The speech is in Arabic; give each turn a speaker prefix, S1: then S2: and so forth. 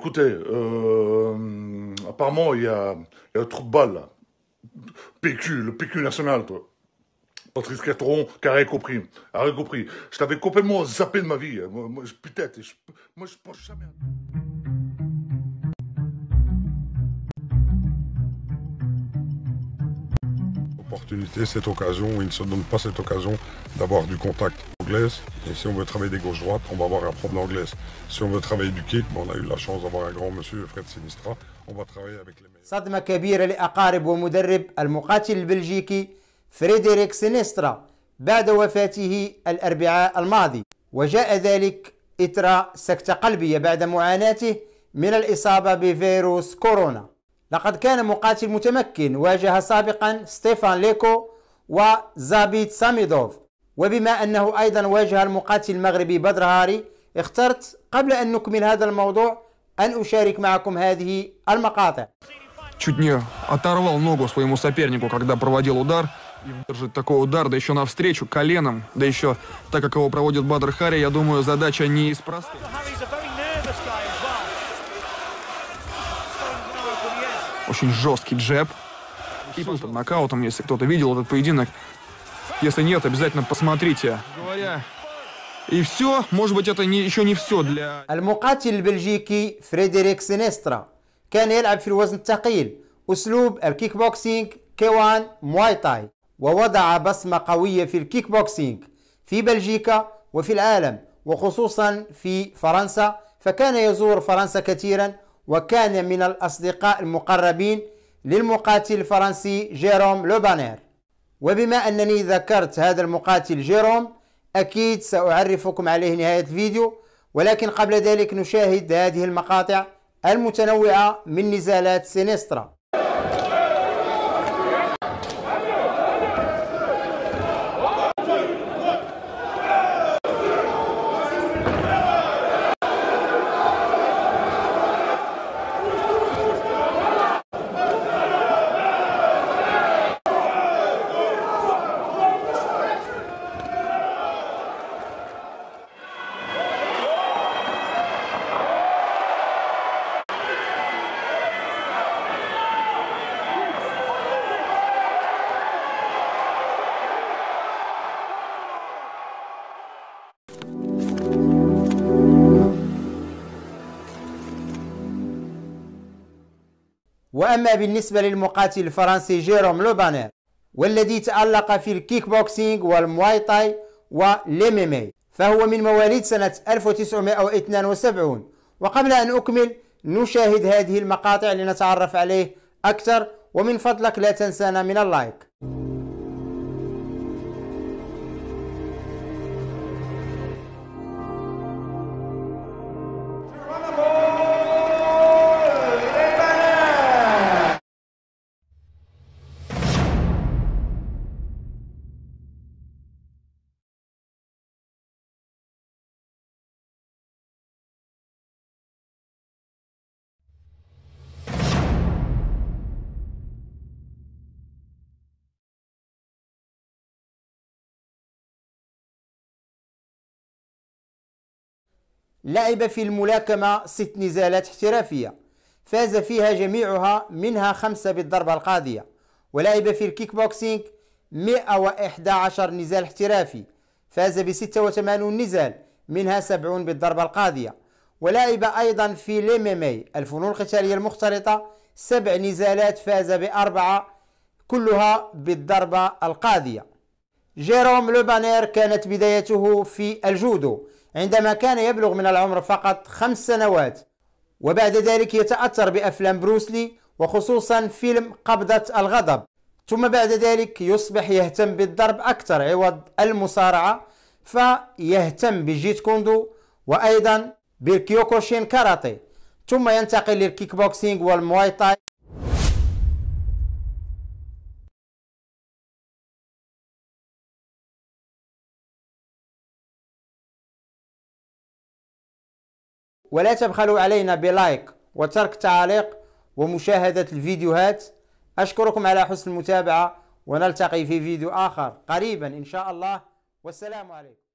S1: Écoutez, euh, apparemment, il y a, un trou de balle, là. PQ, le PQ national, toi. Patrice Catron, qui a rien compris. A Je t'avais complètement zappé de ma vie. Moi, peut-être. moi, je pense jamais à... Opportunité, cette occasion, il ne se donne pas cette occasion d'avoir du contact. anglaise. Et si on veut travailler des gauches-droites, on va avoir un prof d'anglaise. Si on veut travailler du kick, on a eu la chance d'avoir un grand monsieur, Fred Sinistra. On va travailler avec les meilleurs.
S2: صدمة كبيرة لأقارب ومدرب المقاتل البلجيكي فريدريك سينسترا بعد وفاته الأربعاء الماضي وجاء ذلك إثر سكتة قلبية بعد معاناته من الإصابة بفيروس كورونا لقد كان مقاتل متمكن واجه سابقا ستيفان ليكو وزابيت ساميدوف وبما أنه أيضا واجه المقاتل المغربي بدر هاري اخترت قبل أن نكمل هذا الموضوع أن أشارك معكم هذه المقاطع
S1: Чуть не оторвал ногу своему сопернику, когда проводил удар. И держит такой удар, да еще навстречу, коленом. Да еще, так как его проводит Бадр Хари, я думаю, задача не из простых. Очень жесткий джеб. И под нокаутом, если кто-то видел этот поединок, Если нет, обязательно посмотрите. Говоря
S2: и все, может быть, это не, еще не все для... المقاتل البلجيكي فريدريك Синестра. كان يلعب في الوزن الثقيل أسلوب الكيك بوكسينج كيوان مواي تاي ووضع بصمة قوية في الكيك بوكسينج في بلجيكا وفي العالم وخصوصا في فرنسا فكان يزور فرنسا كثيرا وكان من الأصدقاء المقربين للمقاتل الفرنسي جيروم لوبانير وبما أنني ذكرت هذا المقاتل جيروم أكيد سأعرفكم عليه نهاية الفيديو ولكن قبل ذلك نشاهد هذه المقاطع المتنوعة من نزالات سينسترا وأما بالنسبة للمقاتل الفرنسي جيروم لوبانير والذي تألق في الكيك بوكسينج والمواي تاي والميمي إيه، فهو من مواليد سنة 1972 وقبل أن أكمل نشاهد هذه المقاطع لنتعرف عليه أكثر ومن فضلك لا تنسانا من اللايك لعب في الملاكمة ست نزالات احترافية فاز فيها جميعها منها خمسة بالضربة القاضية ولعب في الكيك بوكسينج 111 نزال احترافي فاز ب 86 نزال منها 70 بالضربة القاضية ولعب أيضا في ليميمي الفنون القتالية المختلطة سبع نزالات فاز بأربعة كلها بالضربة القاضية جيروم لوبانير كانت بدايته في الجودو عندما كان يبلغ من العمر فقط خمس سنوات وبعد ذلك يتأثر بأفلام بروسلي وخصوصا فيلم قبضة الغضب ثم بعد ذلك يصبح يهتم بالضرب أكثر عوض المصارعة فيهتم بالجيت كوندو وأيضا بالكيوكوشين كاراتي ثم ينتقل للكيك بوكسينج والمواي تاي ولا تبخلوا علينا بلايك وترك تعليق ومشاهدة الفيديوهات أشكركم على حسن المتابعة ونلتقي في فيديو آخر قريبا إن شاء الله والسلام عليكم